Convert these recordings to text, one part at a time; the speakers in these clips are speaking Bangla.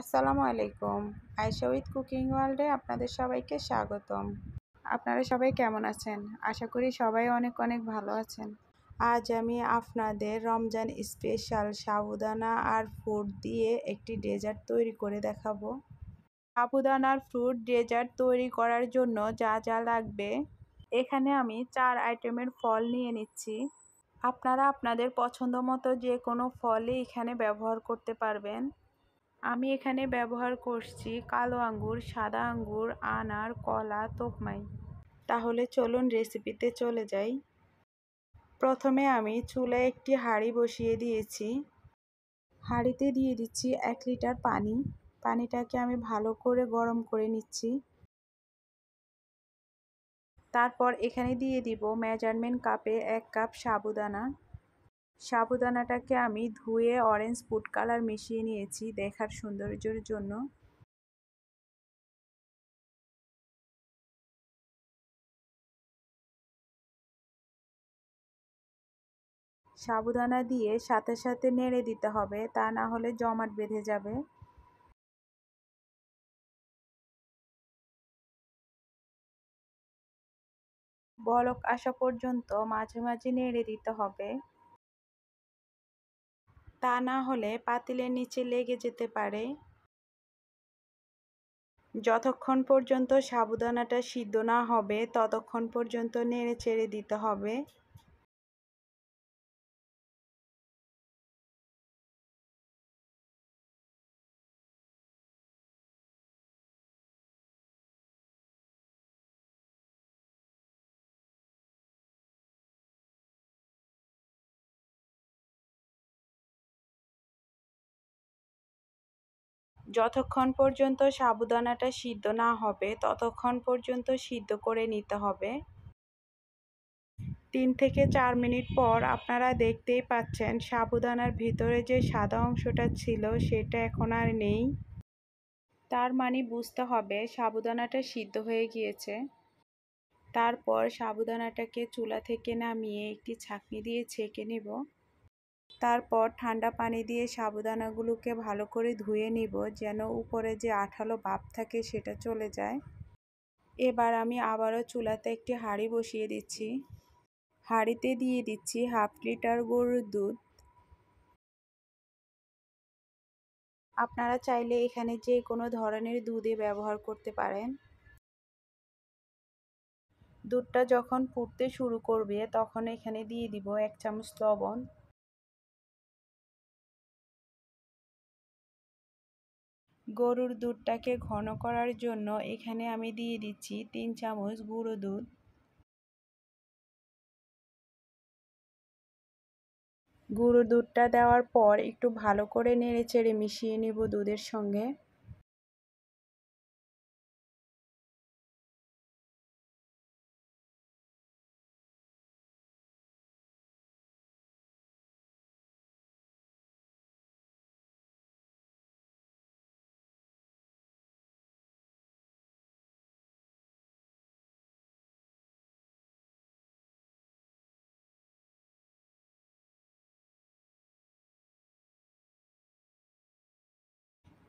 আসসালামু আলাইকুম আয়সা উইথ কুকিং ওয়ার্ল্ডে আপনাদের সবাইকে স্বাগতম আপনারা সবাই কেমন আছেন আশা করি সবাই অনেক অনেক ভালো আছেন আজ আমি আপনাদের রমজান স্পেশাল সাবুদানা আর ফ্রুট দিয়ে একটি ডেজার্ট তৈরি করে দেখাবো সাবুদানার ফ্রুট ডেজার্ট তৈরি করার জন্য যা যা লাগবে এখানে আমি চার আইটেমের ফল নিয়ে নিচ্ছি আপনারা আপনাদের পছন্দ মতো যে কোনো ফলই এখানে ব্যবহার করতে পারবেন আমি এখানে ব্যবহার করছি কালো আঙ্গুর সাদা আঙ্গুর আনার কলা তোকমাই তাহলে চলুন রেসিপিতে চলে যাই প্রথমে আমি চুলায় একটি হাঁড়ি বসিয়ে দিয়েছি হাঁড়িতে দিয়ে দিচ্ছি এক লিটার পানি পানিটাকে আমি ভালো করে গরম করে নিচ্ছি তারপর এখানে দিয়ে দিব মেজারমেন্ট কাপে এক কাপ সাবুদানা সাবুদানাটাকে আমি ধুয়ে অরেঞ্জ ফুড কালার মিশিয়ে নিয়েছি দেখার সৌন্দর্যের জন্য সাবুদানা দিয়ে সাথে সাথে নেড়ে দিতে হবে তা না হলে জমাট বেঁধে যাবে বলক আসা পর্যন্ত মাঝে মাঝে নেড়ে দিতে হবে তা না হলে পাতিলের নিচে লেগে যেতে পারে যতক্ষণ পর্যন্ত সাবুদানাটা সিদ্ধ না হবে ততক্ষণ পর্যন্ত নেড়ে চেড়ে দিতে হবে যতক্ষণ পর্যন্ত সাবুদানাটা সিদ্ধ না হবে ততক্ষণ পর্যন্ত সিদ্ধ করে নিতে হবে তিন থেকে চার মিনিট পর আপনারা দেখতেই পাচ্ছেন সাবুদানার ভিতরে যে সাদা অংশটা ছিল সেটা এখন আর নেই তার মানে বুঝতে হবে সাবুদানাটা সিদ্ধ হয়ে গিয়েছে তারপর সাবুদানাটাকে চুলা থেকে নামিয়ে একটি ছাঁকনি দিয়ে ছেঁকে নেব তারপর ঠান্ডা পানি দিয়ে সাবুদানাগুলোকে ভালো করে ধুয়ে নিব যেন উপরে যে আঠালো ভাব থাকে সেটা চলে যায় এবার আমি আবারও চুলাতে একটি হাঁড়ি বসিয়ে দিচ্ছি হাঁড়িতে দিয়ে দিচ্ছি হাফ লিটার গরুর দুধ আপনারা চাইলে এখানে যে কোনো ধরনের দুধে ব্যবহার করতে পারেন দুধটা যখন ফুটতে শুরু করবে তখন এখানে দিয়ে দিব এক চামচ লবণ গরুর দুধটাকে ঘন করার জন্য এখানে আমি দিয়ে দিচ্ছি তিন চামচ গুঁড়ো দুধ গুঁড়ো দুধটা দেওয়ার পর একটু ভালো করে নেড়ে চেড়ে মিশিয়ে নেব দুধের সঙ্গে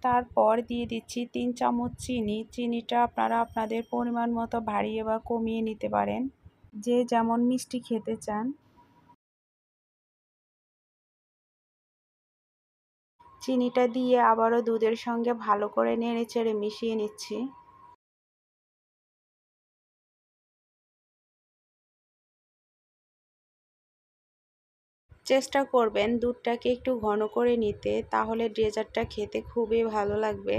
তারপর দিয়ে দিচ্ছি তিন চামচ চিনি চিনিটা আপনারা আপনাদের পরিমাণ মতো ভারিয়ে বা কমিয়ে নিতে পারেন যে যেমন মিষ্টি খেতে চান চিনিটা দিয়ে আবারও দুধের সঙ্গে ভালো করে নেড়ে চেড়ে মিশিয়ে নিচ্ছি চেষ্টা করবেন দুধটাকে একটু ঘন করে নিতে তাহলে ড্রেজারটা খেতে খুবই ভালো লাগবে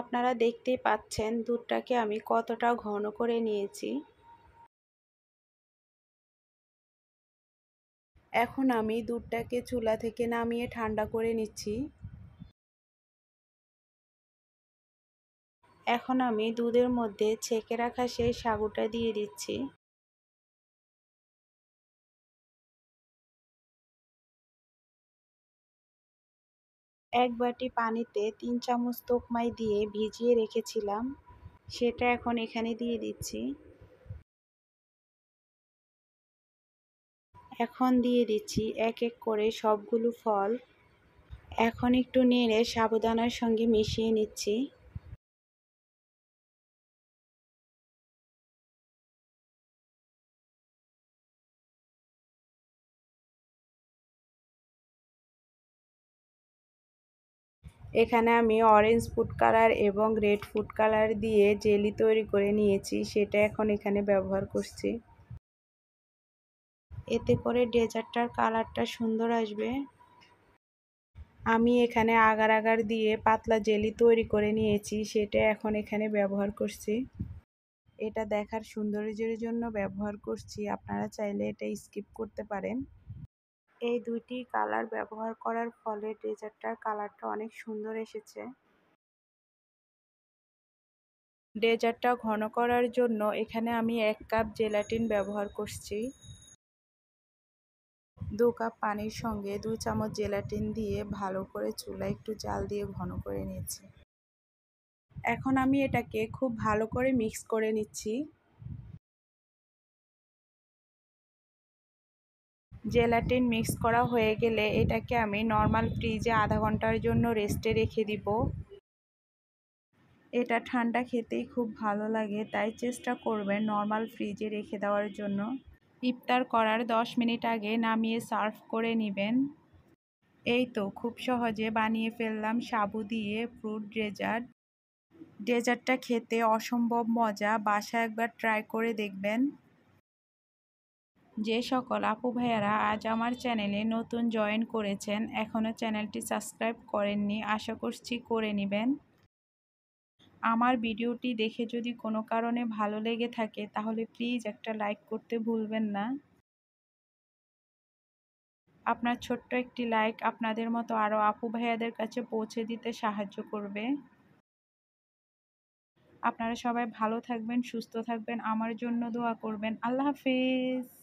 আপনারা দেখতেই পাচ্ছেন দুধটাকে আমি কতটা ঘন করে নিয়েছি এখন আমি দুধটাকে চুলা থেকে নামিয়ে ঠান্ডা করে নিচ্ছি এখন আমি দুধের মধ্যে ছেঁকে রাখা সেই সাগুটা দিয়ে দিচ্ছি এক বাটি পানিতে তিন চামচ তোকমাই দিয়ে ভিজিয়ে রেখেছিলাম সেটা এখন এখানে দিয়ে দিচ্ছি এখন দিয়ে দিচ্ছি এক এক করে সবগুলো ফল এখন একটু নেড়ে সাবুদানার সঙ্গে মিশিয়ে নিচ্ছি এখানে আমি অরেঞ্জ ফুড কালার এবং রেড ফুড কালার দিয়ে জেলি তৈরি করে নিয়েছি সেটা এখন এখানে ব্যবহার করছি এতে করে ডেজার্টটার কালারটা সুন্দর আসবে আমি এখানে আগার আগার দিয়ে পাতলা জেলি তৈরি করে নিয়েছি সেটা এখন এখানে ব্যবহার করছি এটা দেখার সৌন্দর্যের জন্য ব্যবহার করছি আপনারা চাইলে এটা স্কিপ করতে পারেন এই দুইটি কালার ব্যবহার করার ফলে ডেজার্টটার কালারটা অনেক সুন্দর এসেছে ডেজার্টটা ঘন করার জন্য এখানে আমি এক কাপ জেলাটিন ব্যবহার করছি দু কাপ পানির সঙ্গে দুই চামচ জেলাটিন দিয়ে ভালো করে চুলা একটু জাল দিয়ে ঘন করে নিয়েছি এখন আমি এটাকে খুব ভালো করে মিক্স করে নিচ্ছি জেলাটিন মিক্স করা হয়ে গেলে এটাকে আমি নর্মাল ফ্রিজে আধা ঘন্টার জন্য রেস্টে রেখে দিব এটা ঠান্ডা খেতেই খুব ভালো লাগে তাই চেষ্টা করবেন নর্মাল ফ্রিজে রেখে দেওয়ার জন্য ইফতার করার 10 মিনিট আগে নামিয়ে সার্ভ করে নেবেন এই তো খুব সহজে বানিয়ে ফেললাম সাবু দিয়ে ফ্রুট ডেজার্ট ডেজার্টটা খেতে অসম্ভব মজা বাসা একবার ট্রাই করে দেখবেন যে সকল আপু ভাইয়ারা আজ আমার চ্যানেলে নতুন জয়েন করেছেন এখনও চ্যানেলটি সাবস্ক্রাইব করেননি আশা করছি করে নেবেন আমার ভিডিওটি দেখে যদি কোনো কারণে ভালো লেগে থাকে তাহলে প্লিজ একটা লাইক করতে ভুলবেন না আপনার ছোট্ট একটি লাইক আপনাদের মতো আরও আপু ভাইয়াদের কাছে পৌঁছে দিতে সাহায্য করবে আপনারা সবাই ভালো থাকবেন সুস্থ থাকবেন আমার জন্য দোয়া করবেন আল্লাহ হাফেজ